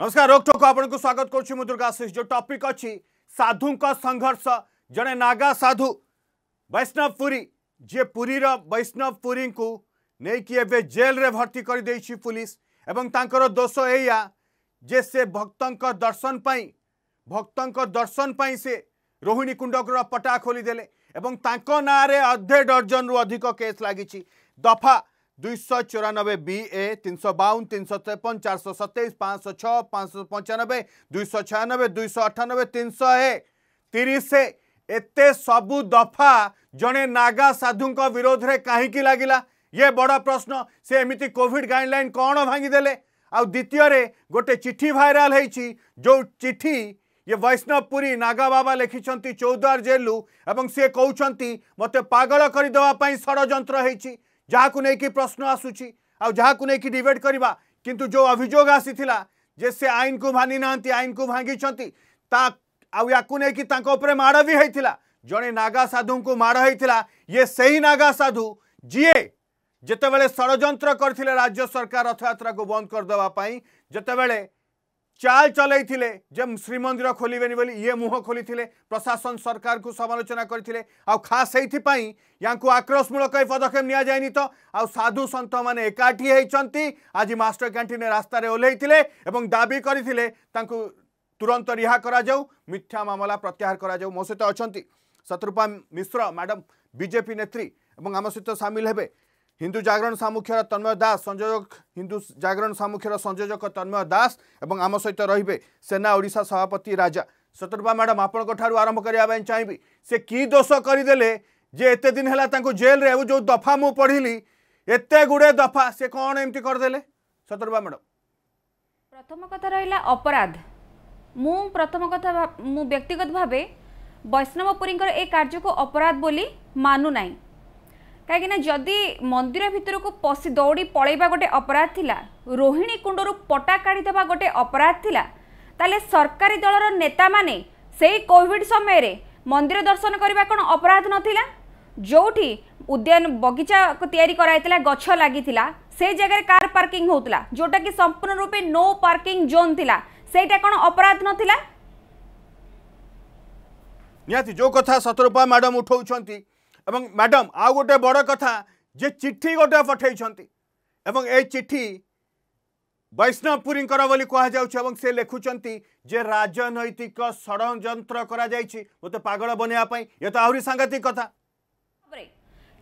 नमस्कार रोकटोक आपको स्वागत करशीष जो टॉपिक अच्छी साधु संघर्ष जड़े नागा साधु वैष्णवपुरी जे पुरीर वैष्णवपुरी को लेकिन जेल रे भर्ती कर पुलिस एवं दोष या जे से भक्त दर्शन पर भक्त दर्शन पर रोहिणी कुंड पटा खोली ना अधे डर्जन रु अधिक केस लगी दफा दुई चौरानबे बी ए तीन सौ बावन तीन सौ तेपन चार सौ सत्ताईस पाँच सौ छः पाँच सौ पंचानबे दुईश छयानबे दुईश अठानबे तीन सौ एक तीस एत सबु दफा जड़े नागा साधु विरोध में कहीं लगला ये बड़ प्रश्न से एमती कोविड गाइडलाइन कौन भांगीदेले आतीय गोटे चिठी भाइराल हो चिठी ये वैष्णवपुरी नागा बाबा लिखिं चौद्वार जेलू और सी कौन मत पगल करदेवाई षड़ जहाँ को लेकिन प्रश्न आसूरी आई जहाँ डिबेट करवा कि जो अभोग आसी से आईन को मानि ना आईन को भांगी आकने माड़ भी होता जड़े नागा साधु को माड़ होता ये से ही नागा साधु जीए जिते षड़ कर राज्य सरकार रथयात्रा को बंद करदेपी जिते बड़े চাল চলাইলে যে শ্রীমন্দির খোলবেনি বলে ইয়ে মুহ খোলি প্রশাসন সরকার সমালোচনা করে আস সেইপাই ইয়াঙ্কু আক্রোশমূলক এই পদক্ষেপ নিয়ে যায়নি তো আধু সন্ত মানে একাঠি হয়েছেন আজ মাস্টর ক্যাটিনে রাস্তায় ওহ্লাইলে এবং দাবি করে তুরন্ত রিহা করা যাও মিথ্যা মামলা প্রত্যাহার করা যাও মো সহ অনেক মিশ্র ম্যাডাম বিজেপি নেত্রী এবং আমার সহ সামিল হবে হিন্দু জাগরণ সামুখ্যর তন্ময় দাস সংযোজক হিন্দু জাগরণ সামুখ্যর সংযোজক তন্ময় দাস এবং আম সহ রহবে সেনা ওড়শা সভাপতি রাজা সতর্বা ম্যাডাম আপনার আরম্ভ করা চাইবি সে কি দোষ করেদেলে যে এত দিন হল তা জেলরে যে দফা মু পড়লি এত গুড়ে দফা সে কম এমতি করেদেলে সতর্বা ম্যাডাম প্রথম কথা রহলা অপরাধ মু প্রথম কথা মু ব্যক্তিগত ভাবে বৈষ্ণবপুরীঙ্কর এই কার্যকু অপরাধ বলে মানু নাই କାହିଁକିନା ଯଦି ମନ୍ଦିର ଭିତରକୁ ପଶି ଦୌଡ଼ି ପଳାଇବା ଗୋଟେ ଅପରାଧ ଥିଲା ରୋହିଣୀ କୁଣ୍ଡରୁ ପଟା କାଢ଼ିଦେବା ଗୋଟେ ଅପରାଧ ଥିଲା ତାହେଲେ ସରକାରୀ ଦଳର ନେତାମାନେ ସେଇ କୋଭିଡ୍ ସମୟରେ ମନ୍ଦିର ଦର୍ଶନ କରିବା କ'ଣ ଅପରାଧ ନଥିଲା ଯେଉଁଠି ଉଦ୍ୟାନ ବଗିଚାକୁ ତିଆରି କରାଯାଇଥିଲା ଗଛ ଲାଗିଥିଲା ସେ ଜାଗାରେ କାର୍ ପାର୍କିଂ ହେଉଥିଲା ଯେଉଁଟାକି ସମ୍ପୂର୍ଣ୍ଣ ରୂପେ ନୋ ପାର୍କିଂ ଜୋନ୍ ଥିଲା ସେଇଟା କ'ଣ ଅପରାଧ ନଥିଲା ନିହାତି ଯେଉଁ କଥା ସତରୂପା ମ୍ୟାଡମ୍ ଉଠାଉଛନ୍ତି এবং ম্যাଡ଼ାମ୍ ଆଉ ଗୋଟେ ବଡ଼ କଥା ଯେ ଚିଠି ଗୋଟେ ପଠାଇଛନ୍ତି ଏବଂ ଏ ଚିଠି ବୈଷ୍ଣବପୁରୀଙ୍କର ବୋଲି କୁହାଯାଉଛି ଏବଂ ସେ ଲେଖୁଛନ୍ତି ଯେ ରାଜନୈତିକ ଷଡ଼ଯନ୍ତ୍ର କରାଯାଇଛି ମୋତେ ପାଗଳ ବନେଇବା ପାଇଁ ଇଏ ତ ଆହୁରି ସାଂଘାତିକ କଥା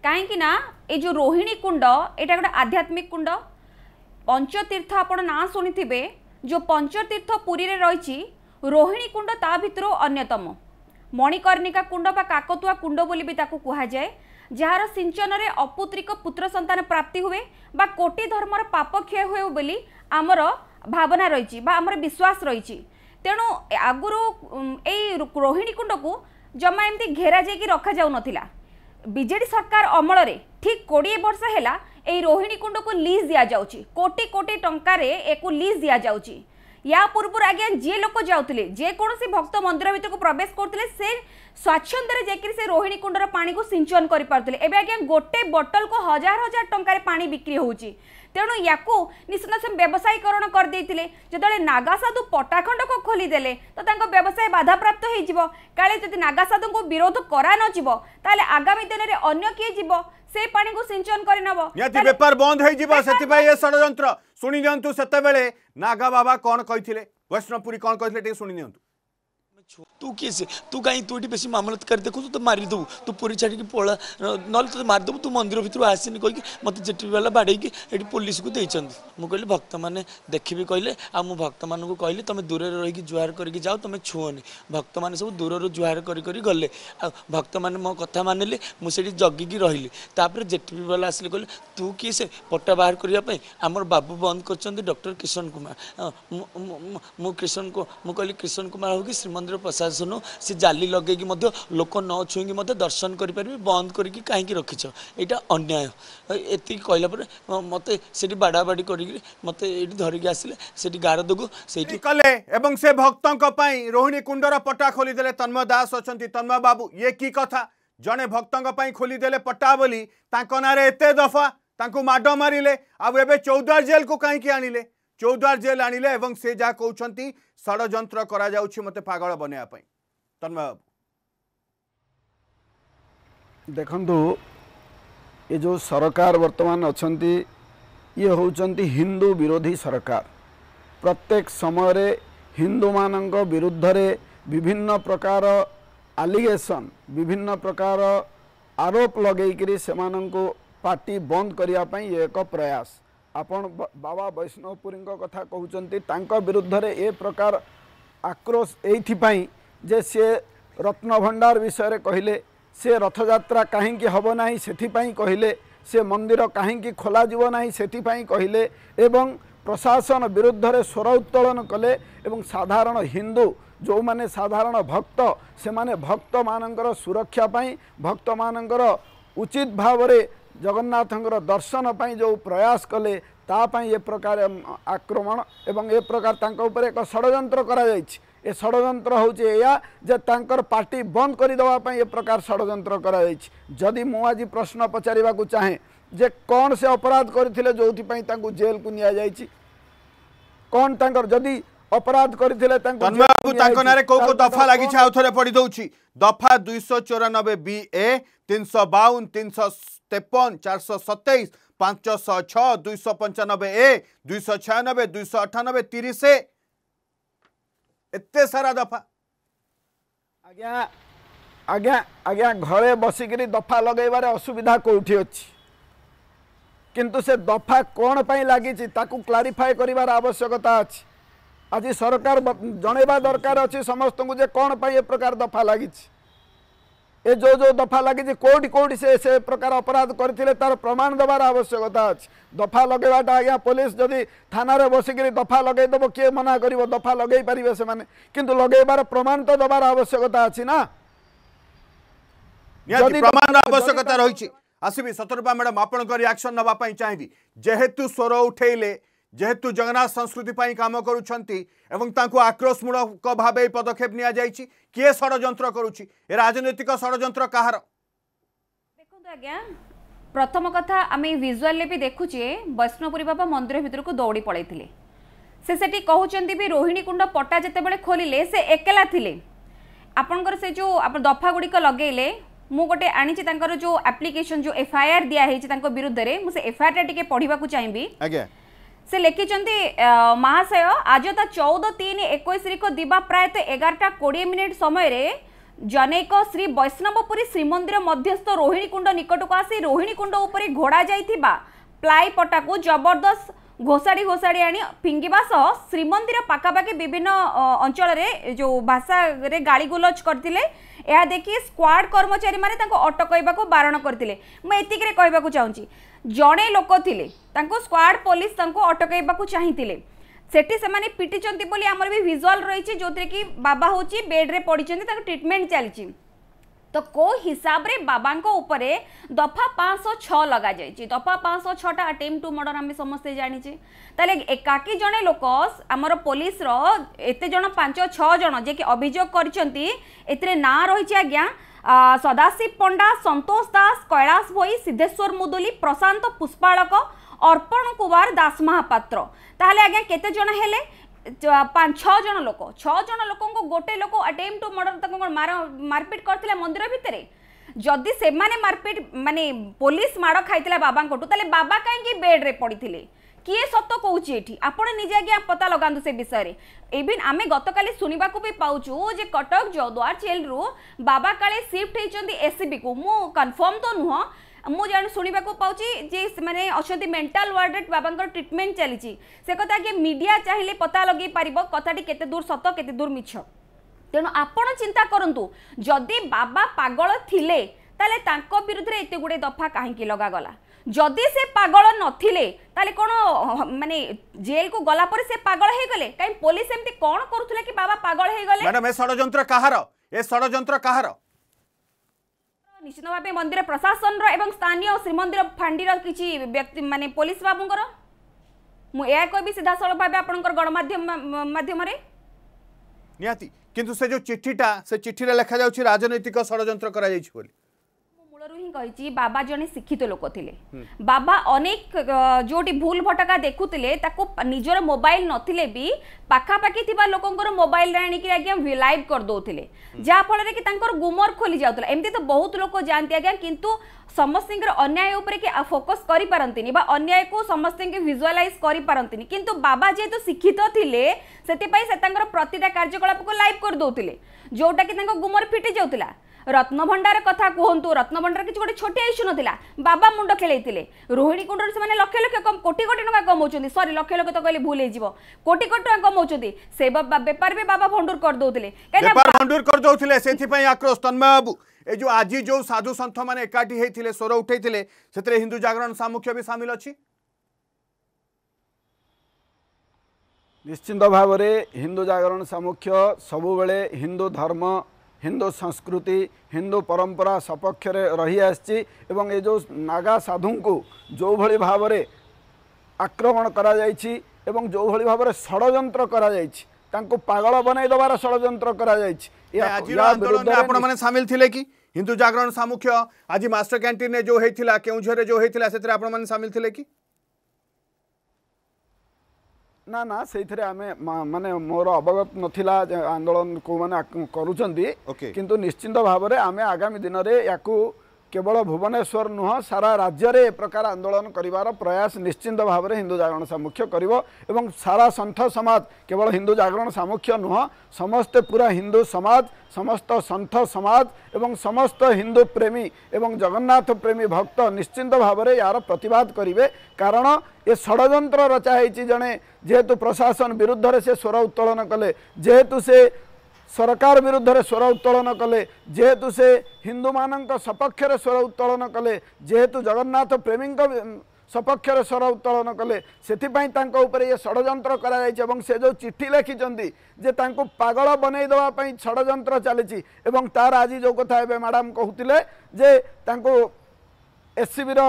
କାହିଁକି ନା ଏ ଯେଉଁ ରୋହିଣୀ କୁଣ୍ଡ ଏଇଟା ଗୋଟେ ଆଧ୍ୟାତ୍ମିକ କୁଣ୍ଡ ପଞ୍ଚତୀର୍ଥ ଆପଣ ନାଁ ଶୁଣିଥିବେ ଯେଉଁ ପଞ୍ଚତୀର୍ଥ ପୁରୀରେ ରହିଛି ରୋହିଣୀ କୁଣ୍ଡ ତା ଭିତରୁ ଅନ୍ୟତମ ମଣିକର୍ଣ୍ଣିକା କୁଣ୍ଡ ବା କାକତୁଆ କୁଣ୍ଡ ବୋଲି ବି ତାକୁ କୁହାଯାଏ ଯାହାର ସିଞ୍ଚନରେ ଅପୁତ୍ରିକ ପୁତ୍ର ସନ୍ତାନ ପ୍ରାପ୍ତି ହୁଏ ବା କୋଟି ଧର୍ମର ପାପ କ୍ଷୟ ହୁଏ ବୋଲି ଆମର ଭାବନା ରହିଛି ବା ଆମର ବିଶ୍ୱାସ ରହିଛି ତେଣୁ ଆଗରୁ ଏଇ ରୋହିଣୀ କୁଣ୍ଡକୁ ଜମା ଏମିତି ଘେରା ଯାଇକି ରଖାଯାଉନଥିଲା ବିଜେଡ଼ି ସରକାର ଅମଳରେ ଠିକ୍ କୋଡ଼ିଏ ବର୍ଷ ହେଲା এই রোহিণী কুণ্ডকু লিজ দিয়া যাচ্ছি কোটি কোটি টঙ্কার একু লিজ দিয়া যাচ্ছি या पूर्व आज्ञा जे लोक जाऊले जेकोसी भक्त मंदिर भितर प्रवेश करते से স্বাচ্ছন্দ্যে যাইকি সে রোহিণী কুণ্ডর পাঁচ সিঞ্চন করে পুলে এবে আজ্ঞা গোটে বটল কু হাজার হাজার টাকার পাঁচ বিক্রি হচ্ছে ତେଣୁ ୟାକୁ ନିଶନାସିଂ ବ୍ୟବସାୟୀକରଣ କରିଦେଇଥିଲେ ଯେତେବେଳେ ନାଗାସାଧୁ ପଟ୍ଟାଖଣ୍ଡକୁ ଖୋଲିଦେଲେ ତ ତାଙ୍କ ବ୍ୟବସାୟ ବାଧାପ୍ରାପ୍ତ ହୋଇଯିବ କାଳେ ଯଦି ନାଗାସାଧୁଙ୍କୁ ବିରୋଧ କରାନଯିବ ତାହେଲେ ଆଗାମୀ ଦିନରେ ଅନ୍ୟ କିଏ ଯିବ সেই পানি সিঞ্চন করে নেব নিহতি বেপার বন্ধ হয়ে যাব সেপাই এ ষড়যন্ত্র শুনি নিহত সেতবে নাগা বাবা কণ কে বৈষ্ণবপুরী কণ কে শুনি নিহত तू किस तू कहीं तू ये बेस मामलत कर देखु तो मारिदेबू तू पूरी छाड़ी पला ना तो मारिदेबू तू मंदिर भितर आसनी कही मत जेटी वाला बाड़े ये पुलिस को दे मुझे भक्त मैंने देखी कहले आम भक्त मान को कहली तुम दूर रही जुहार करके जाओ तुम छुअनि भक्त मैंने सब दूर जुहार कर गले भक्त मैंने मो कथा मानिले मुझे जगिकी रही तापर जेटी वाला आसिले कहले तू किए से पट्टा बाहर करने आमर बाबू बंद कर डक्टर किशन कुमार मु किशन को मुझे कहली किशन कुमार हो कि श्रीमंदिर ମନ୍ଦିର ପ୍ରଶାସନ ସେ ଜାଲି ଲଗେଇକି ମଧ୍ୟ ଲୋକ ନ ଛୁଇଁକି ମଧ୍ୟ ଦର୍ଶନ କରିପାରିବେ ବନ୍ଦ କରିକି କାହିଁକି ରଖିଛ ଏଇଟା ଅନ୍ୟାୟ ଏତିକି କହିଲା ପରେ ମୋତେ ସେଠି ବାଡ଼ାବାଡ଼ି କରିକି ମୋତେ ଏଇଠି ଧରିକି ଆସିଲେ ସେଠି ଗାରଦକୁ ସେଇଠି କଲେ ଏବଂ ସେ ଭକ୍ତଙ୍କ ପାଇଁ ରୋହିଣୀ କୁଣ୍ଡର ପଟା ଖୋଲିଦେଲେ ତନ୍ମୟ ଦାସ ଅଛନ୍ତି ତନ୍ମୟ ବାବୁ ଇଏ କି କଥା ଜଣେ ଭକ୍ତଙ୍କ ପାଇଁ ଖୋଲିଦେଲେ ପଟା ବୋଲି ତାଙ୍କ ନାଁରେ ଏତେ ଦଫା ତାଙ୍କୁ ମାଡ଼ ମାରିଲେ ଆଉ ଏବେ ଚୌଦ୍ୱାର ଜେଲକୁ କାହିଁକି ଆଣିଲେ ଚୌଦ୍ୱାର ଜେଲ୍ ଆଣିଲେ ଏବଂ ସେ ଯାହା କହୁଛନ୍ତି ଷଡ଼ଯନ୍ତ୍ର କରାଯାଉଛି ମୋତେ ପାଗଳ ବନେଇବା ପାଇଁ ତନ୍ମୟ ବାବୁ ଦେଖନ୍ତୁ ଏ ଯେଉଁ ସରକାର ବର୍ତ୍ତମାନ ଅଛନ୍ତି ଇଏ ହେଉଛନ୍ତି ହିନ୍ଦୁ ବିରୋଧୀ ସରକାର ପ୍ରତ୍ୟେକ ସମୟରେ ହିନ୍ଦୁମାନଙ୍କ ବିରୁଦ୍ଧରେ ବିଭିନ୍ନ ପ୍ରକାର ଆଲିଗେସନ୍ ବିଭିନ୍ନ ପ୍ରକାର ଆରୋପ ଲଗାଇକରି ସେମାନଙ୍କୁ ପାର୍ଟି ବନ୍ଦ କରିବା ପାଇଁ ଏକ ପ୍ରୟାସ आपण बाबा वैष्णवपुरी कथा कहते विरुद्ध ए प्रकार आक्रोश ये सी रत्न भंडार विषय कहले से रथजात्रा कहीं हम ना से कहले से मंदिर कहीं खोल ना से कहले एवं प्रशासन विरुद्ध स्वर उत्तोलन कले साधारण हिंदू जो मैंने साधारण भक्त से मैंने भक्त मान सुरक्षापाई भक्त मान उचित भाव जगन्नाथ दर्शन पर जो प्रयास कले प्रकार आक्रमण एवं ए प्रकार एक षड़ कर ए षड़ पार्टी बंद करदेप ये प्रकार षड़ करी मुझे प्रश्न पचार चाहे जे कौन से अपराध करते जो जेल को नि कौन तर जदि अपराध कर दफा लगी दफा दुई चौरानबे बी एन शौ बावन तीन शौ तेपन चार सौ सत्ताईस पाँच सौ छः दुई पंचानबे ए दुई सौ छियानबे दुई अठानबे तीस एत सारा दफा आज्ञा आज्ञा आज्ञा घरे बसिक दफा लगेबार असुविधा कौटी अच्छी किंतु से दफा कौन पर लगी क्लारिफाए कर आवश्यकता अच्छी आज सरकार जनवा दरकार अच्छी समस्त को कौन पर प्रकार दफा लगी ଏ ଯେଉଁ ଯେଉଁ ଦଫା ଲାଗିଛି କେଉଁଠି କେଉଁଠି ସେ ସେ ପ୍ରକାର ଅପରାଧ କରିଥିଲେ ତା'ର ପ୍ରମାଣ ଦେବାର ଆବଶ୍ୟକତା ଅଛି ଦଫା ଲଗାଇବାଟା ଆଜ୍ଞା ପୋଲିସ ଯଦି ଥାନାରେ ବସିକିରି ଦଫା ଲଗାଇଦେବ କିଏ ମନା କରିବ ଦଫା ଲଗାଇ ପାରିବେ ସେମାନେ କିନ୍ତୁ ଲଗାଇବାର ପ୍ରମାଣ ତ ଦେବାର ଆବଶ୍ୟକତା ଅଛି ନା ପ୍ରମାଣର ଆବଶ୍ୟକତା ରହିଛି ଆସିବି ସତରୂପା ମ୍ୟାଡ଼ାମ୍ ଆପଣଙ୍କ ରିଆକ୍ସନ୍ ନେବା ପାଇଁ ଚାହିଁବି ଯେହେତୁ ସ୍ୱର ଉଠେଇଲେ ଯେହେତୁ ଜଗନ୍ନାଥ ସଂସ୍କୃତି ପାଇଁ କାମ କରୁଛନ୍ତି ଏବଂ ତାଙ୍କୁ ଆକ୍ରୋଶମୂଳକ ଭାବେ ଏହି ପଦକ୍ଷେପ ନିଆଯାଇଛି କିଏ ଷଡ଼ଯନ୍ତ୍ର କରୁଛି ଏ ରାଜନୈତିକ ଷଡ଼ଯନ୍ତ୍ର କାହାର ଦେଖନ୍ତୁ ଆଜ୍ଞା ପ୍ରଥମ କଥା ଆମେ ଭିଜୁଆଲରେ ବି ଦେଖୁଛେ ବୈଷ୍ଣପୁରୀ ବାବା ମନ୍ଦିର ଭିତରକୁ ଦୌଡ଼ି ପଳାଇଥିଲେ ସେ ସେଠି କହୁଛନ୍ତି ବି ରୋହିଣୀ କୁଣ୍ଡ ପଟା ଯେତେବେଳେ ଖୋଲିଲେ ସେ ଏକେଲା ଥିଲେ ଆପଣଙ୍କର ସେ ଯେଉଁ ଆପଣ ଦଫାଗୁଡ଼ିକ ଲଗେଇଲେ ମୁଁ ଗୋଟେ ଆଣିଛି ତାଙ୍କର ଯେଉଁ ଆପ୍ଲିକେସନ୍ ଯେଉଁ ଏଫ୍ଆଇଆର୍ ଦିଆହେଇଛି ତାଙ୍କ ବିରୁଦ୍ଧରେ ମୁଁ ସେ ଏଫ୍ଆଇଆର୍ଟା ଟିକେ ପଢ଼ିବାକୁ ଚାହିଁବି ଆଜ୍ଞା ସେ ଲେଖିଛନ୍ତି ମହାଶୟ ଆଜି ତା ଚଉଦ ତିନି ଏକୋଇଶରିକ ଦିବା ପ୍ରାୟତଃ ଏଗାରଟା କୋଡ଼ିଏ ମିନିଟ୍ ସମୟରେ ଜନୈକ ଶ୍ରୀ ବୈଷ୍ଣବପୁରୀ ଶ୍ରୀମନ୍ଦିର ମଧ୍ୟସ୍ଥ ରୋହିଣୀକୁଣ୍ଡ ନିକଟକୁ ଆସି ରୋହିଣୀକୁଣ୍ଡ ଉପରେ ଘୋଡ଼ା ଯାଇଥିବା ପ୍ଲାଇ ପଟାକୁ ଜବରଦସ୍ତ ଘୋଷାଡ଼ି ଘୋଷାଡ଼ି ଆଣି ଫିଙ୍ଗିବା ସହ ଶ୍ରୀମନ୍ଦିର ପାଖାପାଖି ବିଭିନ୍ନ ଅଞ୍ଚଳରେ ଯେଉଁ ଭାଷାରେ ଗାଳିଗୁଲଜ କରିଥିଲେ ଏହା ଦେଖି ସ୍କ୍ୱାଡ଼ କର୍ମଚାରୀମାନେ ତାଙ୍କୁ ଅଟକାଇବାକୁ ବାରଣ କରିଥିଲେ ମୁଁ ଏତିକିରେ କହିବାକୁ ଚାହୁଁଛି ଜଣେ ଲୋକ ଥିଲେ ତାଙ୍କୁ ସ୍କ୍ୱାଡ଼ ପୋଲିସ ତାଙ୍କୁ ଅଟକାଇବାକୁ ଚାହିଁଥିଲେ ସେଠି ସେମାନେ ପିଟିଛନ୍ତି ବୋଲି ଆମର ବି ଭିଜୁଆଲ୍ ରହିଛି ଯେଉଁଥିରେ କି ବାବା ହେଉଛି ବେଡ଼୍ରେ ପଡ଼ିଛନ୍ତି ତାଙ୍କ ଟ୍ରିଟମେଣ୍ଟ ଚାଲିଛି तो को हिसाब रे बाबा ऊपर दफा पांचश छ लग जा दफा पांचश छटा अटेम टू मर्डर आम समस्ते जानी तेल एकाकी जड़े लोक आमर पुलिस एत जन पांच छः जे कि अभोग कर ना रही आज्ञा सदाशिव पंडा सतोष दास कैलाश भई सिद्धेश्वर मुदुली प्रशांत पुष्पाड़क अर्पण कुमार दास महापात्र তাহলে আজ্ঞা ছজন লোক ছজন লোক গোটে লোক আটেম টু মর্ডর তাকে মারপিট করে মন্দির ভিতরে যদি সেমানে মারপিট মানে পুলিশ মাড় খাই বাবাঙ্কু তাহলে বাবা কাইকি বেড্রে পড়িলে কি সত কৌছি এটি আপনার নিজে আজ্ঞা পতা লগাতু সে বিষয়ে ইভিন আমি গতকাল শুণবা পাওছু যে কটক জদুয়ার জেলু বাবা কালে সিফট হয়েছেন এসিবি কু কনফর্ম তো নুহ ମୁଁ ଜାଣୁ ଶୁଣିବାକୁ ପାଉଛି ଯେ ସେମାନେ ଅଛନ୍ତି ମେଣ୍ଟାଲ ୱାର୍ଡରେ ବାବାଙ୍କର ଟ୍ରିଟମେଣ୍ଟ ଚାଲିଛି ସେ କଥା କି ମିଡ଼ିଆ ଚାହିଁଲେ ପତା ଲଗାଇ ପାରିବ କଥାଟି କେତେ ଦୂର ସତ କେତେ ଦୂର ମିଛ ତେଣୁ ଆପଣ ଚିନ୍ତା କରନ୍ତୁ ଯଦି ବାବା ପାଗଳ ଥିଲେ ତାହେଲେ ତାଙ୍କ ବିରୁଦ୍ଧରେ ଏତେ ଗୁଡ଼ିଏ ଦଫା କାହିଁକି ଲଗାଗଲା ଯଦି ସେ ପାଗଳ ନଥିଲେ ତାହେଲେ କ'ଣ ମାନେ ଜେଲକୁ ଗଲା ପରେ ସେ ପାଗଳ ହେଇଗଲେ କାହିଁ ପୋଲିସ ଏମିତି କ'ଣ କରୁଥିଲା କି ବାବା ପାଗଳ ହେଇଗଲେ ମ୍ୟାଡ଼ାମ ଏ ଷଡ଼ଯନ୍ତ୍ର କାହାର ଏ ଷଡ଼ଯନ୍ତ୍ର କାହାର নিশ্চিত ভাবে মন্দির প্রশাসনর এবং স্থানীয় শ্রীমন্দির ফাঁডির কিছু ব্যক্তি মানে পুলিশ বাবুঙ্কর মু এয়া কবি সিধাসলখ ভাবে আপনার গণমাধ্যম মাধ্যমে নিহতি কিন্তু সে যে চিঠিটা সে চিঠিরে লেখা যাচ্ছে রাজনৈতিক ষড়যন্ত্র করা যাইছে বলে ହିଁ କହିଛି ବାବା ଜଣେ ଶିକ୍ଷିତ ଲୋକ ଥିଲେ ବାବା ଅନେକ ଯେଉଁଠି ଭୁଲ ଭଟକା ଦେଖୁଥିଲେ ତାକୁ ନିଜର ମୋବାଇଲ ନଥିଲେ ବି ପାଖାପାଖି ଥିବା ଲୋକଙ୍କର ମୋବାଇଲରେ ଆଣିକି ଆଜ୍ଞା ଲାଇଭ୍ କରିଦେଉଥିଲେ ଯାହାଫଳରେ କି ତାଙ୍କର ଗୁମର ଖୋଲି ଯାଉଥିଲା ଏମିତି ତ ବହୁତ ଲୋକ ଯାଆନ୍ତି ଆଜ୍ଞା କିନ୍ତୁ ସମସ୍ତଙ୍କର ଅନ୍ୟାୟ ଉପରେ କି ଫୋକସ୍ କରିପାରନ୍ତିନି ବା ଅନ୍ୟାୟକୁ ସମସ୍ତଙ୍କୁ ଭିଜୁଆଲାଇଜ୍ କରିପାରନ୍ତିନି କିନ୍ତୁ ବାବା ଯେହେତୁ ଶିକ୍ଷିତ ଥିଲେ ସେଥିପାଇଁ ସେ ତାଙ୍କର ପ୍ରତିଟା କାର୍ଯ୍ୟକଳାପକୁ ଲାଇଭ୍ କରିଦେଉଥିଲେ ଯେଉଁଟାକି ତାଙ୍କ ଗୁମର ଫିଟି ଯାଉଥିଲା রত্নভণ্ডার কথা কুহতু রত্নভণ্ডার কিছু গোটে ছোটিয়া ইস্যু নথিলা বাবা মুন্ড খেলাইলে রোহিণী কুণ্ডর সে লক্ষ লক্ষ কোটি কোটি টাকা কমাউছেন সরি লক্ষ লক্ষ তো কহিলে ভুল হয়ে কোটি কোটি টাকা কমাউছেন সে বেপার বি বাবা ভণ্ডুর করদৌলে ভণ্ডুর করদৌলে সেই আক্রোশ তন্ময় বাবু এই যে আজ যে সাধু সন্থ মানে একাঠি হয়েছিল স্বর উঠাইলে সেতরে হিন্দু জাগরণ সামুখ্য বি সামিল অছি নিশ্চিন্ত ভাবে হিন্দু জাগরণ সামুখ্য সবুলে হিন্দু ধর্ম হিন্দু সংস্কৃতি হিন্দু পরম্পরা সপক্ষে রহি আসছি এবং এ যে নাগা সাধুঙ্কু যেভাবে ভাবে আক্রমণ করা যাইছি এবং যেভাবে ভাবে ষড়যন্ত্র করা যাইছি ତାଙ୍କୁ ପାଗଳ ବନାଇ ଦେବାର ଷଡ଼ଯନ୍ତ୍ର କରାଯାଇଛି ଆପଣମାନେ ସାମିଲ ଥିଲେ କି ହିନ୍ଦୁ ଜାଗରଣ ସାମୁଖ୍ୟ ଆଜି ମାଷ୍ଟର କ୍ୟାଣ୍ଟିନ୍ରେ ଯେଉଁ ହେଇଥିଲା କେଉଁଝରରେ ଯେଉଁ ହେଇଥିଲା ସେଥିରେ ଆପଣମାନେ ସାମିଲ ଥିଲେ କି ନା ନା ସେଇଥିରେ ଆମେ ମାନେ ମୋର ଅବଗତ ନଥିଲା ଆନ୍ଦୋଳନ କେଉଁମାନେ କରୁଛନ୍ତି କିନ୍ତୁ ନିଶ୍ଚିନ୍ତ ଭାବରେ ଆମେ ଆଗାମୀ ଦିନରେ ୟାକୁ କେବଳ ଭୁବନେଶ୍ୱର ନୁହଁ ସାରା ରାଜ୍ୟରେ ଏ ପ୍ରକାର ଆନ୍ଦୋଳନ କରିବାର ପ୍ରୟାସ ନିଶ୍ଚିନ୍ତ ଭାବରେ ହିନ୍ଦୁ ଜାଗରଣ ସାମୁଖ୍ୟ କରିବ ଏବଂ ସାରା ସନ୍ଥ ସମାଜ କେବଳ ହିନ୍ଦୁ ଜାଗରଣ ସାମୁଖ୍ୟ ନୁହଁ ସମସ୍ତେ ପୁରା ହିନ୍ଦୁ ସମାଜ ସମସ୍ତ ସନ୍ଥ ସମାଜ ଏବଂ ସମସ୍ତ ହିନ୍ଦୁ ପ୍ରେମୀ ଏବଂ ଜଗନ୍ନାଥ ପ୍ରେମୀ ଭକ୍ତ ନିଶ୍ଚିନ୍ତ ଭାବରେ ଏହାର ପ୍ରତିବାଦ କରିବେ କାରଣ ଏ ଷଡ଼ଯନ୍ତ୍ର ରଚା ହେଇଛି ଜଣେ ଯେହେତୁ ପ୍ରଶାସନ ବିରୁଦ୍ଧରେ ସେ ସ୍ୱର ଉତ୍ତୋଳନ କଲେ ଯେହେତୁ ସେ ସରକାର ବିରୁଦ୍ଧରେ ସ୍ୱର ଉତ୍ତୋଳନ କଲେ ଯେହେତୁ ସେ ହିନ୍ଦୁମାନଙ୍କ ସପକ୍ଷରେ ସ୍ୱର ଉତ୍ତୋଳନ କଲେ ଯେହେତୁ ଜଗନ୍ନାଥ ପ୍ରେମୀଙ୍କ ସପକ୍ଷରେ ସ୍ୱର ଉତ୍ତୋଳନ କଲେ ସେଥିପାଇଁ ତାଙ୍କ ଉପରେ ଇଏ ଷଡ଼ଯନ୍ତ୍ର କରାଯାଇଛି ଏବଂ ସେ ଯେଉଁ ଚିଠି ଲେଖିଛନ୍ତି ଯେ ତାଙ୍କୁ ପାଗଳ ବନେଇ ଦେବା ପାଇଁ ଷଡ଼ଯନ୍ତ୍ର ଚାଲିଛି ଏବଂ ତାର ଆଜି ଯେଉଁ କଥା ଏବେ ମ୍ୟାଡ଼ାମ୍ କହୁଥିଲେ ଯେ ତାଙ୍କୁ ଏସ୍ସିବିର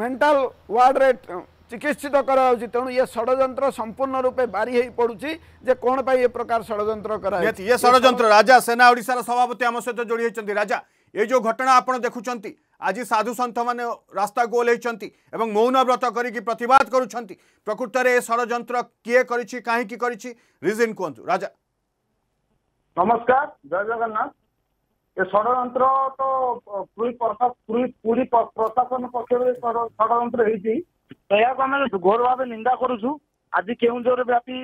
ମେଣ୍ଟାଲ୍ ୱାର୍ଡ଼ରେ ଚିକିତ୍ସିତ କରାଯାଉଛି ତେଣୁ ଏ ଷଡ଼ଯନ୍ତ୍ର ସମ୍ପୂର୍ଣ୍ଣ ରୂପେ ବାରି ହେଇ ପଡ଼ୁଛି ଯେ କ'ଣ ପାଇଁ ଏ ପ୍ରକାର ଷଡ଼ଯନ୍ତ୍ର କରାଯାଉଛି ଏ ଷଡ଼ଯନ୍ତ୍ର ରାଜା ସେନା ଓଡ଼ିଶାର ସଭାପତି ଆମ ସହିତ ଯୋଡ଼ି ହୋଇଛନ୍ତି ରାଜା ଏ ଯେଉଁ ଘଟଣା ଆପଣ ଦେଖୁଛନ୍ତି ଆଜି ସାଧୁସନ୍ଥମାନେ ରାସ୍ତାକୁ ଓହ୍ଲାଇଛନ୍ତି ଏବଂ ମୌନବ୍ରତ କରିକି ପ୍ରତିବାଦ କରୁଛନ୍ତି ପ୍ରକୃତରେ ଏ ଷଡ଼ଯନ୍ତ୍ର କିଏ କରିଛି କାହିଁକି କରିଛି ରିଜିନ୍ କୁହନ୍ତୁ ରାଜା ନମସ୍କାର ଜୟ ଜଗନ୍ନାଥ ଏ ଷଡ଼ଯନ୍ତ୍ର ତ ପୁରୀ ପୁରୀ ପ୍ରଶାସନ ପକ୍ଷରୁ ଷଡ଼ଯନ୍ତ୍ର ହେଇଛି ଏହାକୁ ଆମେ ଘୋର ଭାବେ ନିନ୍ଦା କରୁଛୁ ଆଜି କେଉଁଝର ବ୍ୟାପୀ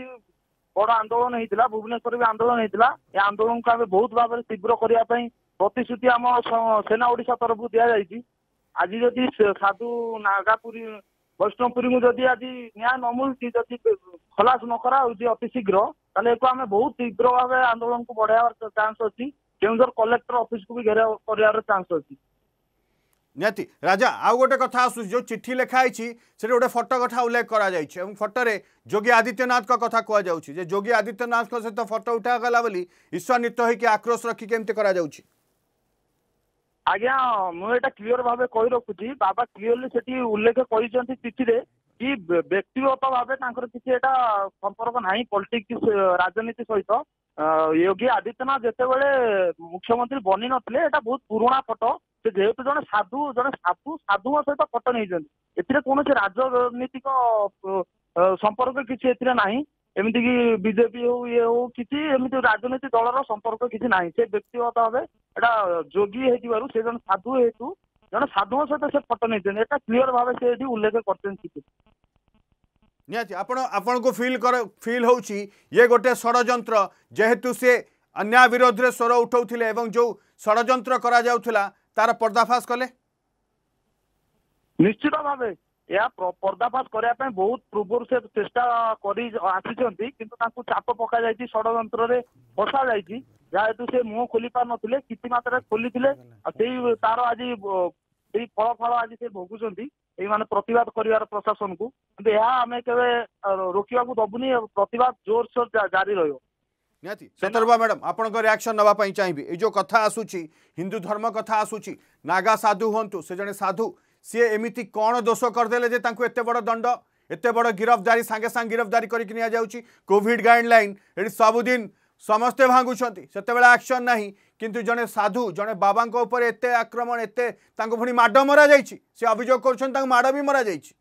ବଡ ଆନ୍ଦୋଳନ ହେଇଥିଲା ଭୁବନେଶ୍ୱର ବି ଆନ୍ଦୋଳନ ହେଇଥିଲା ଏ ଆନ୍ଦୋଳନକୁ ଆମେ ବହୁତ ଭାବରେ ତୀବ୍ର କରିବା ପାଇଁ ପ୍ରତିଶ୍ରୁତି ଆମ ସେନା ଓଡିଶା ତରଫରୁ ଦିଆଯାଇଛି ଆଜି ଯଦି ସାଧୁ ନାଗାପୁରୀ ବୈଷ୍ଣବପୁରୀଙ୍କୁ ଯଦି ଆଜି ନ୍ୟାୟ ନ ମିଳୁଛି ଯଦି ଖଲାସ ନ କରାହଉଛି ଅତି ଶୀଘ୍ର ତାହେଲେ ଏହାକୁ ଆମେ ବହୁତ ତୀବ୍ର ଭାବେ ଆନ୍ଦୋଳନକୁ ବଢାଇବାର ଚାନ୍ସ ଅଛି କେଉଁଝର କଲେକ୍ଟର ଅଫିସକୁ ବି ଘେରାଉ କରିବାର ଚାନ୍ସ ଅଛି ନିହାତି ରାଜା ଆଉ ଗୋଟେ କଥା ଆସୁଛି ଯେଉଁ ଚିଠି ଲେଖା ହେଇଛି ସେଠି ଗୋଟେ ଫଟୋ କଥା ଉଲ୍ଲେଖ କରାଯାଇଛି ଏବଂ ଫଟୋରେ ଯୋଗୀ ଆଦିତ୍ୟନାଥଙ୍କ କଥା କୁହାଯାଉଛି ଯେ ଯୋଗୀ ଆଦିତ୍ୟନାଥଙ୍କ ସହିତ ଫଟୋ ଉଠାଗଲା ବୋଲି ଈଶ୍ୱରନିତ ହେଇକି ଆକ୍ରୋଶ ରଖି କେମିତି କରାଯାଉଛି ଆଜ୍ଞା ମୁଁ ଏଇଟା କ୍ଲିଅର ଭାବେ କହି ରଖୁଛି ବାବା କ୍ଲିଅରଲି ସେଠି ଉଲ୍ଲେଖ କରିଛନ୍ତି ଚିଠିରେ କି ବ୍ୟକ୍ତିଗତ ଭାବେ ତାଙ୍କର କିଛି ଏଇଟା ସମ୍ପର୍କ ନାହିଁ ପଲିଟିକ୍ସ ରାଜନୀତି ସହିତ ଯୋଗୀ ଆଦିତ୍ୟନାଥ ଯେତେବେଳେ ମୁଖ୍ୟମନ୍ତ୍ରୀ ବନି ନଥିଲେ ଏଇଟା ବହୁତ ପୁରୁଣା ଫଟୋ ସେ ଯେହେତୁ ଜଣେ ସାଧୁ ଜଣେ ସାଧୁ ସାଧୁଙ୍କ ସହିତ ଫଟୋ ନେଇଛନ୍ତି ଏଥିରେ କୌଣସି ରାଜନୈତିକ ସମ୍ପର୍କ କିଛି ଏଥିରେ ନାହିଁ ଏମିତିକି ବିଜେପି ହଉ ଇଏ ହଉ କିଛି ଏମିତି ରାଜନୀତି ଦଳର ସମ୍ପର୍କ କିଛି ନାହିଁ ସେ ବ୍ୟକ୍ତିଗତ ଭାବେ ଏଇଟା ଯୋଗୀ ହେଇଥିବାରୁ ସେ ଜଣେ ସାଧୁ ହେତୁ ଜଣେ ସାଧୁଙ୍କ ସହିତ ସେ ଫଟୋ ନେଇଛନ୍ତି ଏଟା କ୍ଲିଅର ଭାବେ ସେ ଏଠି ଉଲ୍ଲେଖ କରିଛନ୍ତି ନିହାତି ଆପଣ ଆପଣଙ୍କୁ ଫିଲ୍ କର ଫିଲ୍ ହେଉଛି ଇଏ ଗୋଟେ ଷଡ଼ଯନ୍ତ୍ର ଯେହେତୁ ସେ ଅନ୍ୟାୟ ବିରୋଧରେ ସ୍ୱର ଉଠାଉଥିଲେ ଏବଂ ଯେଉଁ ଷଡ଼ଯନ୍ତ୍ର କରାଯାଉଥିଲା তার পর্দাফাশ কলে নিশ্চিত ভাবে ଏହା ପର୍ଦ୍ଦାଫାଶ କରିବା ପାଇଁ ବହୁତ ପୂର୍ବରୁ ସେ ଚେଷ୍ଟା କରି ଆସିଛନ୍ତି କିନ୍ତୁ ତାଙ୍କୁ ଚାପ ପକାଯାଇଛି ଷଡଯନ୍ତ୍ରରେ ଫସାଯାଇଛି ଯାହା ହେତୁ ସେ ମୁହଁ ଖୋଲି ପାରୁନଥିଲେ କିଛି ମାତ୍ରାରେ ଖୋଲିଥିଲେ ଆଉ ସେଇ ତାର ଆଜି ସେଇ ଫଳ ଫଳ ଆଜି ସେ ଭୋଗୁଛନ୍ତି ଏଇମାନେ ପ୍ରତିବାଦ କରିବାର ପ୍ରଶାସନକୁ କିନ୍ତୁ ଏହା ଆମେ କେବେ ରୋକିବାକୁ ଦବୁନି ପ୍ରତିବାଦ ଜୋରସୋର ଜାରି ରହିବ ନିହାତି ସତରବା ମ୍ୟାଡ଼ାମ୍ ଆପଣଙ୍କ ରିଆକ୍ସନ୍ ନେବା ପାଇଁ ଚାହିଁବି ଏ ଯେଉଁ କଥା ଆସୁଛି ହିନ୍ଦୁ ଧର୍ମ କଥା ଆସୁଛି ନାଗା ସାଧୁ ହୁଅନ୍ତୁ ସେ ଜଣେ ସାଧୁ ସିଏ ଏମିତି କ'ଣ ଦୋଷ କରିଦେଲେ ଯେ ତାଙ୍କୁ ଏତେ ବଡ଼ ଦଣ୍ଡ ଏତେ ବଡ଼ ଗିରଫଦାରୀ ସାଙ୍ଗେ ସାଙ୍ଗେ ଗିରଫଦାରୀ କରିକି ନିଆଯାଉଛି କୋଭିଡ଼ ଗାଇଡ଼ଲାଇନ୍ ଏଠି ସବୁଦିନ ସମସ୍ତେ ଭାଙ୍ଗୁଛନ୍ତି ସେତେବେଳେ ଆକ୍ସନ୍ ନାହିଁ କିନ୍ତୁ ଜଣେ ସାଧୁ ଜଣେ ବାବାଙ୍କ ଉପରେ ଏତେ ଆକ୍ରମଣ ଏତେ ତାଙ୍କୁ ପୁଣି ମାଡ଼ ମରାଯାଇଛି ସେ ଅଭିଯୋଗ କରୁଛନ୍ତି ତାଙ୍କୁ ମାଡ଼ ବି ମରାଯାଇଛି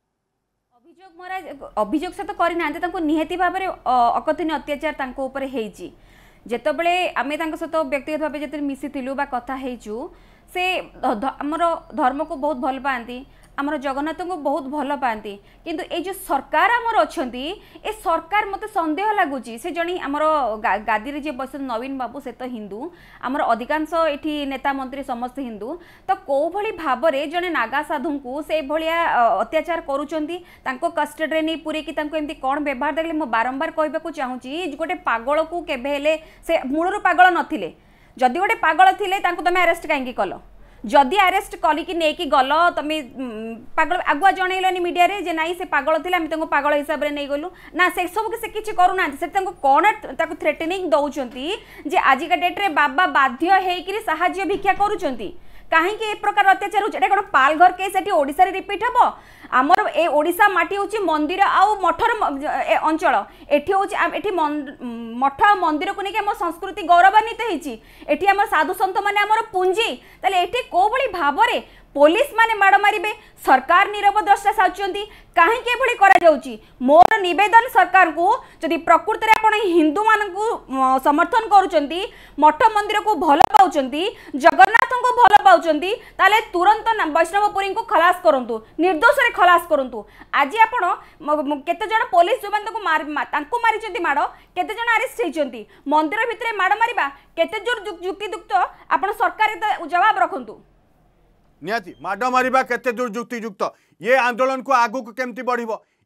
ଅଭିଯୋଗ ମରା ଅଭିଯୋଗ ସତ କରିନାହାନ୍ତି ତାଙ୍କୁ ନିହାତି ଭାବରେ ଅକଥନୀୟ ଅତ୍ୟାଚାର ତାଙ୍କ ଉପରେ ହେଇଛି ଯେତେବେଳେ ଆମେ ତାଙ୍କ ସହିତ ବ୍ୟକ୍ତିଗତ ଭାବେ ଯେତେବେଳେ ମିଶିଥିଲୁ ବା କଥା ହେଇଛୁ ସେ ଆମର ଧର୍ମକୁ ବହୁତ ଭଲ ପାଆନ୍ତି আমার জগন্নাথকে বহুত ভাল পাঁতি কিন্তু এই যে সরকার আমার অনেক এ সরকার মতো সন্দেহ লাগুচি সে জন আমার গাদি যে বসে নবীন বাবু সে তো হিন্দু আমার অধিকাংশ এটি নেতা মন্ত্রী সমস্ত হিন্দু তো কোভাবে ভাবরে জন নাগা সাধুঙ্কু সেইভাবে অত্যাচার করছেন তাঙ্ক কষ্টডে নিয়ে পুরাইকি তাঙ্কু এমতি কম ব্যবহার দেখলে মু বারম্বার কহবাকে চাহুচি গোটে পাগলকু কেবে হলে সে মূলর পাগল নথিলে যদি গোটে পাগল থিলে তাঙ্কু তুমি আরেস্ট কাইকি কল ଯଦି ଆରେଷ୍ଟ କରିକି ନେଇକି ଗଲ ତମେ ପାଗଳ ଆଗୁଆ ଜଣେଇଲନି ମିଡ଼ିଆରେ ଯେ ନାଇଁ ସେ ପାଗଳ ଥିଲା ଆମେ ତାଙ୍କୁ ପାଗଳ ହିସାବରେ ନେଇଗଲୁ ନା ସେସବୁକୁ ସେ କିଛି କରୁନାହାନ୍ତି ସେ ତାଙ୍କୁ କ'ଣ ତାକୁ ଥ୍ରେଟେନିଂ ଦେଉଛନ୍ତି ଯେ ଆଜିକା ଡେଟ୍ରେ ବାବା ବାଧ୍ୟ ହେଇକିରି ସାହାଯ୍ୟ ଭିକ୍ଷା କରୁଛନ୍ତି କାହିଁକି ଏ ପ୍ରକାର ଅତ୍ୟାଚାର ହେଉଛି ଏଇଟା କ'ଣ ପାଲଘର କେସ୍ ଏଠି ଓଡ଼ିଶାରେ ରିପିଟ୍ ହେବ ଆମର ଏ ଓଡ଼ିଶା ମାଟି ହେଉଛି ମନ୍ଦିର ଆଉ ମଠର ଅଞ୍ଚଳ ଏଠି ହେଉଛି ଏଠି ମଠ ଆଉ ମନ୍ଦିରକୁ ନେଇକି ଆମ ସଂସ୍କୃତି ଗୌରବାନ୍ୱିତ ହେଇଛି ଏଠି ଆମର ସାଧୁସନ୍ଥମାନେ ଆମର ପୁଞ୍ଜି ତାହେଲେ ଏଠି କେଉଁଭଳି ଭାବରେ ପୋଲିସ ମାନେ ମାଡ଼ ମାରିବେ ସରକାର ନିରବ ଦ୍ରଷ୍ଟା ସାଜୁଛନ୍ତି କାହିଁକି ଏଭଳି କରାଯାଉଛି ମୋର ନିବେଦନ ସରକାରଙ୍କୁ ଯଦି ପ୍ରକୃତରେ ଆପଣ ହିନ୍ଦୁମାନଙ୍କୁ ସମର୍ଥନ କରୁଛନ୍ତି ମଠ ମନ୍ଦିରକୁ ଭଲ ପାଉଛନ୍ତି ଜଗନ୍ନାଥଙ୍କୁ ଭଲ ପାଉଛନ୍ତି ତାହେଲେ ତୁରନ୍ତ ବୈଷ୍ଣବପୁରୀଙ୍କୁ ଖଲାସ କରନ୍ତୁ ନିର୍ଦ୍ଦୋଷରେ ଖଲାସ କରନ୍ତୁ ଆଜି ଆପଣ କେତେଜଣ ପୋଲିସ ଯେଉଁମାନେ ତାଙ୍କୁ ତାଙ୍କୁ ମାରିଛନ୍ତି ମାଡ଼ କେତେଜଣ ଆରେଷ୍ଟ ହେଇଛନ୍ତି ମନ୍ଦିର ଭିତରେ ମାଡ଼ ମାରିବା କେତେ ଜୋର ଯୁକ୍ତିଯୁକ୍ତ ଆପଣ ସରକାର ଜବାବ ରଖନ୍ତୁ निड मार के दूर जुक्ति जुक्तिजुक्त ये आंदोलन को आग को कमी बढ़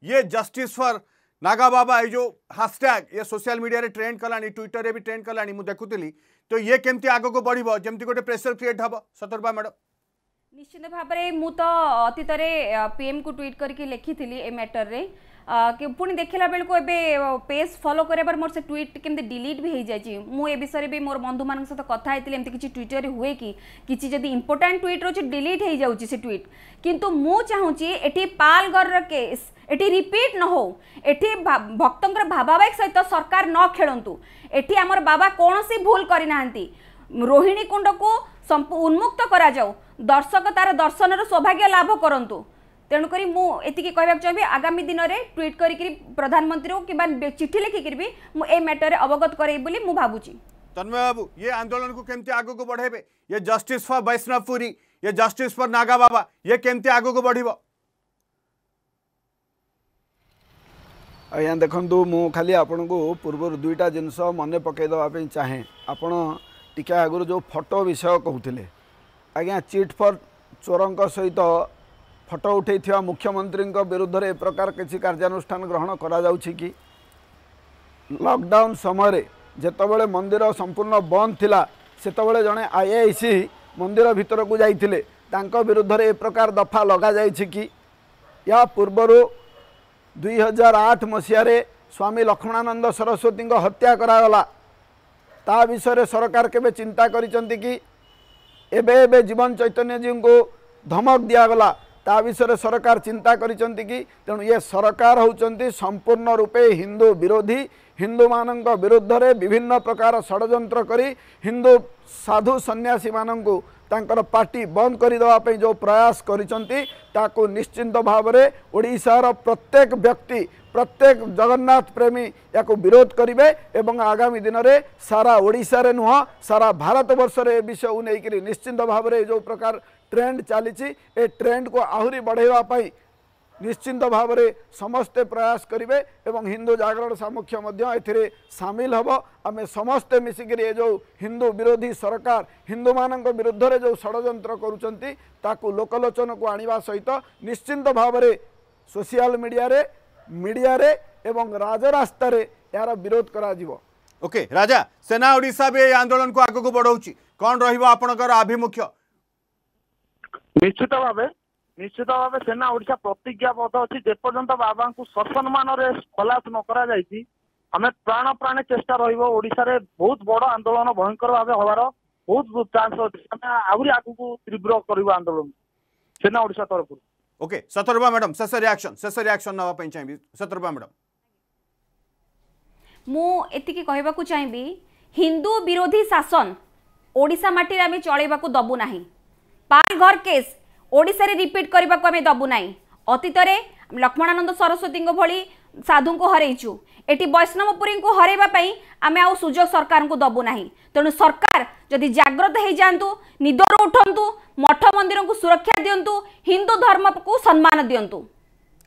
ये जस्टिस फॉर नागाबाबा ये जो हाशटैग ये सोशल मीडिया रे ट्रेंड कला ट्विटर रे भी ट्रेंड कला देखुली तो ये कमी आग को बढ़ जमी गोटे प्रेसर क्रिएट हम सतर्पा मैडम निश्चित भाव में मुत तो पीएम को ट्विट करके लिखी थी ए मैटर में ପୁଣି ଦେଖିଲା ବେଳକୁ ଏବେ ପେଜ୍ ଫଲୋ କରିବାର ମୋର ସେ ଟ୍ୱିଟ୍ କେମିତି ଡିଲିଟ୍ ବି ହେଇଯାଇଛି ମୁଁ ଏ ବିଷୟରେ ବି ମୋର ବନ୍ଧୁମାନଙ୍କ ସହିତ କଥା ହେଇଥିଲି ଏମିତି କିଛି ଟ୍ୱିଟର୍ରେ ହୁଏ କି କିଛି ଯଦି ଇମ୍ପୋର୍ଟାଣ୍ଟ ଟ୍ୱିଟ୍ ରହୁଛି ଡିଲିଟ୍ ହେଇଯାଉଛି ସେ ଟ୍ୱିଟ୍ କିନ୍ତୁ ମୁଁ ଚାହୁଁଛି ଏଠି ପାଲଗଡ଼ର କେସ୍ এটি রিপিট ন হো এটি ভক্তঙ্কর ভাবাবেগ সহিত সরকার ন খেলতু এটি আমার বাবা কোণী ভুল করে না রোহিণী কুণ্ডকু উন্মুক্ত করা যাও দর্শক তার দর্শনর সৌভাগ্য লাভ করতু तेणुक मुझे এতিকি কহবাক চাইবি আগামী দিনরে টুইট করি প্রধানমন্ত্রী কিংবা চিঠি লিখিকি বি মু এই ম্যাটরে অবগত করাই বলে মু ভাবুছি तन्मय बाबू ये आंदोलन को कमी आग को बढ़े ये जस्टिस फॉर वैष्णवपुरी ये जस्टिस फॉर नागा बाबा ये कमी आग को बढ़ आज्ञा देखु मु खाली आपण को पूर्व दुईटा जिनस मन पकईदे चाहे आपण टी आगुरी जो फटो विषय कहते आज्ञा चिट फर चोर सहित ଫଟୋ ଉଠାଇଥିବା ମୁଖ୍ୟମନ୍ତ୍ରୀଙ୍କ ବିରୁଦ୍ଧରେ ଏ ପ୍ରକାର କିଛି କାର୍ଯ୍ୟାନୁଷ୍ଠାନ ଗ୍ରହଣ କରାଯାଉଛି କି ଲକଡାଉନ୍ ସମୟରେ ଯେତେବେଳେ ମନ୍ଦିର ସମ୍ପୂର୍ଣ୍ଣ ବନ୍ଦ ଥିଲା ସେତେବେଳେ ଜଣେ ଆଇ ଆଇ ସି ମନ୍ଦିର ଭିତରକୁ ଯାଇଥିଲେ ତାଙ୍କ ବିରୁଦ୍ଧରେ ଏ ପ୍ରକାର ଦଫା ଲଗାଯାଇଛି କି ଏହା ପୂର୍ବରୁ ଦୁଇ ହଜାର ଆଠ ମସିହାରେ ସ୍ୱାମୀ ଲକ୍ଷ୍ମଣାନନ୍ଦ ସରସ୍ୱତୀଙ୍କ ହତ୍ୟା କରାଗଲା ତା ବିଷୟରେ ସରକାର କେବେ ଚିନ୍ତା କରିଛନ୍ତି କି ଏବେ ଏବେ ଜୀବନ ଚୈତନ୍ୟଜୀଙ୍କୁ ଧମକ ଦିଆଗଲା ता सरकार चिंता कर तेणु ये सरकार होती संपूर्ण रूपे हिंदू विरोधी हिंदू मान विरुद्ध विभिन्न प्रकार षड्र कर हिंदू साधु सन्यासी मानूर पार्टी बंद करदे जो प्रयास करश्चिंत भावे ओडार प्रत्येक व्यक्ति प्रत्येक जगन्नाथ प्रेमी या विरोध करे आगामी दिन में सारा ओडा नुह सारा भारत बर्ष विषय नहीं निश्चिंत भाव जो प्रकार ଟ୍ରେଣ୍ଡ ଚାଲିଛି ଏ ଟ୍ରେଣ୍ଡକୁ ଆହୁରି ବଢ଼ାଇବା ପାଇଁ ନିଶ୍ଚିନ୍ତ ଭାବରେ ସମସ୍ତେ ପ୍ରୟାସ କରିବେ ଏବଂ ହିନ୍ଦୁ ଜାଗରଣ ସାମୁଖ୍ୟ ମଧ୍ୟ ଏଥିରେ ସାମିଲ ହେବ ଆମେ ସମସ୍ତେ ମିଶିକରି ଏ ଯେଉଁ ହିନ୍ଦୁ ବିରୋଧୀ ସରକାର ହିନ୍ଦୁମାନଙ୍କ ବିରୁଦ୍ଧରେ ଯେଉଁ ଷଡ଼ଯନ୍ତ୍ର କରୁଛନ୍ତି ତାକୁ ଲୋକଲୋଚନକୁ ଆଣିବା ସହିତ ନିଶ୍ଚିନ୍ତ ଭାବରେ ସୋସିଆଲ ମିଡ଼ିଆରେ ମିଡ଼ିଆରେ ଏବଂ ରାଜରାସ୍ତାରେ ଏହାର ବିରୋଧ କରାଯିବ ଓକେ ରାଜା ସେନା ଓଡ଼ିଶା ବି ଏହି ଆନ୍ଦୋଳନକୁ ଆଗକୁ ବଢ଼ଉଛି କ'ଣ ରହିବ ଆପଣଙ୍କର ଆଭିମୁଖ୍ୟ ନିଶ୍ଚିତ ଭାବେ ନିଶ୍ଚିତ ଭାବେ ସେନା ଓଡ଼ିଶା ପ୍ରତିଜ୍ଞାବଦ୍ଧ ଅଛି ଯେପର୍ଯ୍ୟନ୍ତ ବାବାଙ୍କୁ ସସମ୍ମାନରେ ଖଲାସ ନ କରାଯାଇଛି ଆମେ ପ୍ରାଣ ପ୍ରାଣେ ଚେଷ୍ଟା ରହିବ ଓଡ଼ିଶାରେ ବହୁତ ବଡ଼ ଆନ୍ଦୋଳନ ଭୟଙ୍କର ଭାବେ ହବାର ବହୁତ ଚାନ୍ସ ଅଛି ଆମେ ଆହୁରି ଆଗକୁ ତୀବ୍ର କରିବା ଆନ୍ଦୋଳନ ସେନା ଓଡ଼ିଶା ତରଫରୁ ଓକେ ସତରବା ମ୍ୟାଡ଼ାମ୍ ଶେଷ ରିଆକ୍ସନ୍ ଶେଷ ରିଆକ୍ସନ୍ ନେବା ପାଇଁ ଚାହିଁବି ସତରବା ମ୍ୟାଡ଼ାମ୍ ମୁଁ ଏତିକି କହିବାକୁ ଚାହିଁବି ହିନ୍ଦୁ ବିରୋଧୀ ଶାସନ ଓଡ଼ିଶା ମାଟିରେ ଆମେ ଚଳାଇବାକୁ ଦେବୁ ନାହିଁ ପାଣିଘର କେସ୍ ଓଡ଼ିଶାରେ ରିପିଟ୍ କରିବାକୁ ଆମେ ଦେବୁ ନାହିଁ ଅତୀତରେ ଲକ୍ଷ୍ମଣାନନ୍ଦ ସରସ୍ୱତୀଙ୍କ ଭଳି ସାଧୁଙ୍କୁ ହରେଇଛୁ ଏଠି ବୈଷ୍ଣବପୁରୀଙ୍କୁ ହରେଇବା ପାଇଁ ଆମେ ଆଉ ସୁଯୋଗ ସରକାରଙ୍କୁ ଦେବୁ ନାହିଁ ତେଣୁ ସରକାର ଯଦି ଜାଗ୍ରତ ହେଇଯାଆନ୍ତୁ ନିଦରୁ ଉଠନ୍ତୁ ମଠ ମନ୍ଦିରକୁ ସୁରକ୍ଷା ଦିଅନ୍ତୁ ହିନ୍ଦୁ ଧର୍ମକୁ ସମ୍ମାନ ଦିଅନ୍ତୁ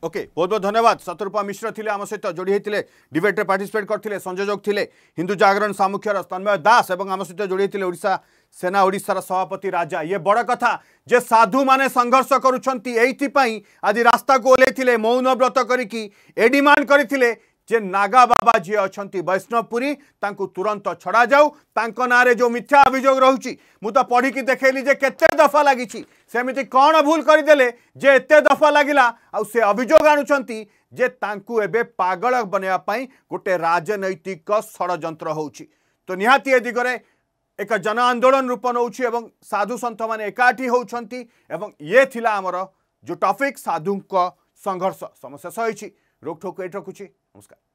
ओके बहुत बहुत धन्यवाद शत्रुपा मिश्र थे आम सहित जोड़ी होते डिबेट्रे पार्टिसिपेट करते संयोजक थे हिंदू जागरण सामुख्यर तन्मय दास आम सहित जोड़ी होते ओडा सेना ओडार सभापति राजा ये बड़ कथा जे साधु मैंने संघर्ष करुँच आज रास्ता को ओह्ल मौन व्रत करी ए डिमांड करते যে নাগা বাবা যিଏ ଅଛନ୍ତି ବୈଷ୍ଣବପୁରୀ ତାଙ୍କୁ ତୁରନ୍ତ ଛଡ଼ାଯାଉ ତାଙ୍କ ନାଁରେ ଯେଉଁ ମିଥ୍ୟା ଅଭିଯୋଗ ରହୁଛି ମୁଁ ତ ପଢ଼ିକି ଦେଖେଇଲି ଯେ କେତେ ଦଫା ଲାଗିଛି ସେମିତି କ'ଣ ଭୁଲ କରିଦେଲେ ଯେ ଏତେ ଦଫା ଲାଗିଲା ଆଉ ସେ ଅଭିଯୋଗ ଆଣୁଛନ୍ତି ଯେ ତାଙ୍କୁ ଏବେ ପାଗଳ ବନେଇବା ପାଇଁ ଗୋଟେ ରାଜନୈତିକ ଷଡ଼ଯନ୍ତ୍ର ହେଉଛି ତ ନିହାତି ଏ ଦିଗରେ ଏକ ଜନ ଆନ୍ଦୋଳନ ରୂପ ନେଉଛି ଏବଂ ସାଧୁ ସନ୍ଥମାନେ ଏକାଠି ହେଉଛନ୍ତି ଏବଂ ଇଏ ଥିଲା ଆମର ଯେଉଁ ଟପିକ୍ ସାଧୁଙ୍କ ସଂଘର୍ଷ ସମସ୍ୟା ସହିଛି ରୋକଠୋକ ଏଇଠି ରଖୁଛି Vamos c a